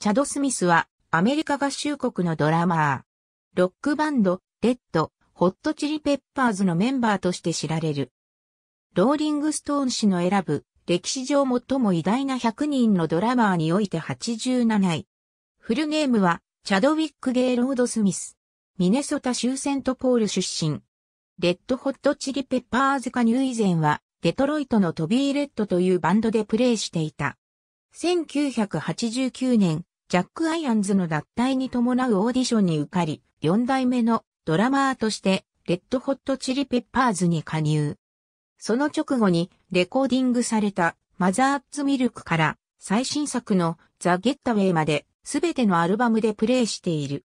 チャド・スミスはアメリカ合衆国のドラマー。ロックバンド、レッド、ホットチリペッパーズのメンバーとして知られる。ローリングストーン氏の選ぶ歴史上最も偉大な100人のドラマーにおいて87位。フルネームはチャドウィック・ゲイロード・スミス。ミネソタ州セントポール出身。レッドホットチリペッパーズ加入以前はデトロイトのトビー・レッドというバンドでプレーしていた。1989年、ジャック・アイアンズの脱退に伴うオーディションに受かり、4代目のドラマーとして、レッド・ホット・チリ・ペッパーズに加入。その直後に、レコーディングされた、マザー・ズ・ミルクから、最新作の、ザ・ゲッタウェイまで、すべてのアルバムでプレイしている。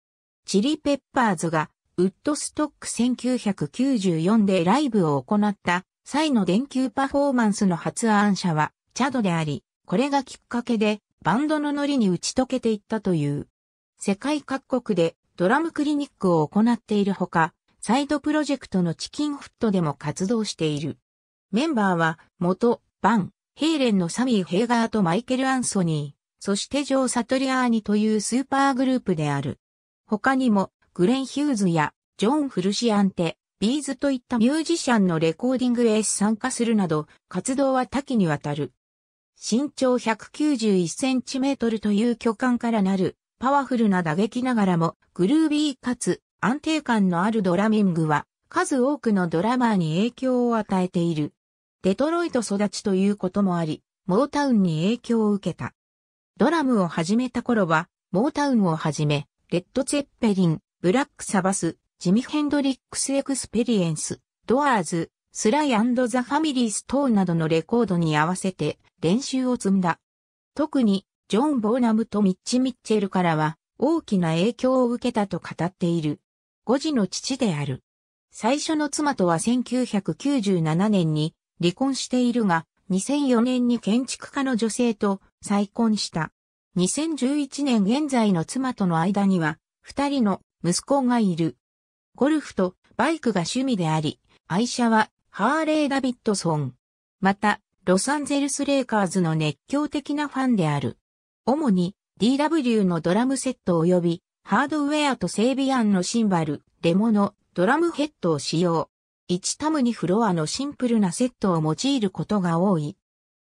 チリ・ペッパーズが、ウッドストック1994でライブを行った際の電球パフォーマンスの発案者はチャドであり、これがきっかけでバンドのノリに打ち解けていったという。世界各国でドラムクリニックを行っているほか、サイドプロジェクトのチキンフットでも活動している。メンバーは、元、バン、ヘイレンのサミー・ヘイガーとマイケル・アンソニー、そしてジョー・サトリアーニというスーパーグループである。他にも、グレン・ヒューズや、ジョン・フルシアンテ、ビーズといったミュージシャンのレコーディングへ参加するなど、活動は多岐にわたる。身長191センチメートルという巨漢からなる、パワフルな打撃ながらも、グルービーかつ安定感のあるドラミングは、数多くのドラマーに影響を与えている。デトロイト育ちということもあり、モータウンに影響を受けた。ドラムを始めた頃は、モータウンをはじめ、レッド・ツェッペリン、ブラック・サバス、ジミ・ヘンドリックス・エクスペリエンス、ドアーズ、スライザ・ファミリース等などのレコードに合わせて練習を積んだ。特に、ジョン・ボーナムとミッチ・ミッチェルからは大きな影響を受けたと語っている。5児の父である。最初の妻とは1997年に離婚しているが、2004年に建築家の女性と再婚した。2011年現在の妻との間には、二人の息子がいる。ゴルフとバイクが趣味であり、愛車はハーレー・ダビッドソン。また、ロサンゼルス・レイカーズの熱狂的なファンである。主に DW のドラムセット及びハードウェアとセ備ビアンのシンバル、レモのドラムヘッドを使用。1タムにフロアのシンプルなセットを用いることが多い。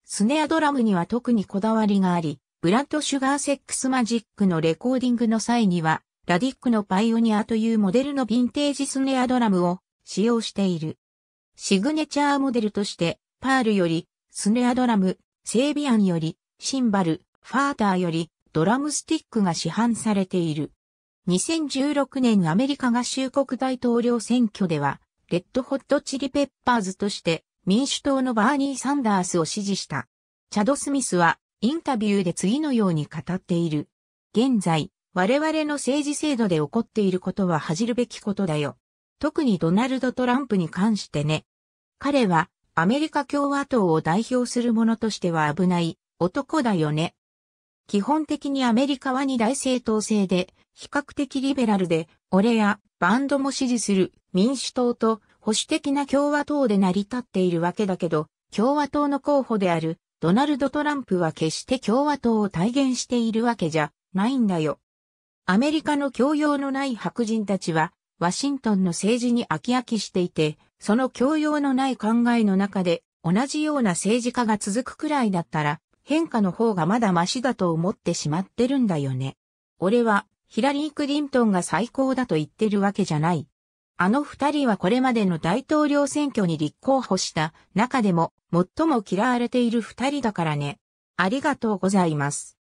スネアドラムには特にこだわりがあり、ブラッド・シュガー・セックス・マジックのレコーディングの際には、ラディックのパイオニアというモデルのヴィンテージスネアドラムを使用している。シグネチャーモデルとして、パールより、スネアドラム、セービアンより、シンバル、ファーターより、ドラムスティックが市販されている。2016年アメリカ合衆国大統領選挙では、レッドホットチリペッパーズとして民主党のバーニー・サンダースを支持した。チャド・スミスはインタビューで次のように語っている。現在、我々の政治制度で起こっていることは恥じるべきことだよ。特にドナルド・トランプに関してね。彼はアメリカ共和党を代表する者としては危ない男だよね。基本的にアメリカは二大政党制で、比較的リベラルで、俺やバンドも支持する民主党と保守的な共和党で成り立っているわけだけど、共和党の候補であるドナルド・トランプは決して共和党を体現しているわけじゃないんだよ。アメリカの教養のない白人たちは、ワシントンの政治に飽き飽きしていて、その教養のない考えの中で、同じような政治家が続くくらいだったら、変化の方がまだマシだと思ってしまってるんだよね。俺は、ヒラリー・クリントンが最高だと言ってるわけじゃない。あの二人はこれまでの大統領選挙に立候補した中でも最も嫌われている二人だからね。ありがとうございます。